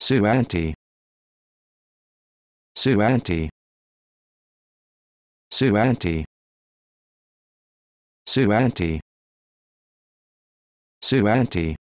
Suanti Suanti Suanti Suanti Suanti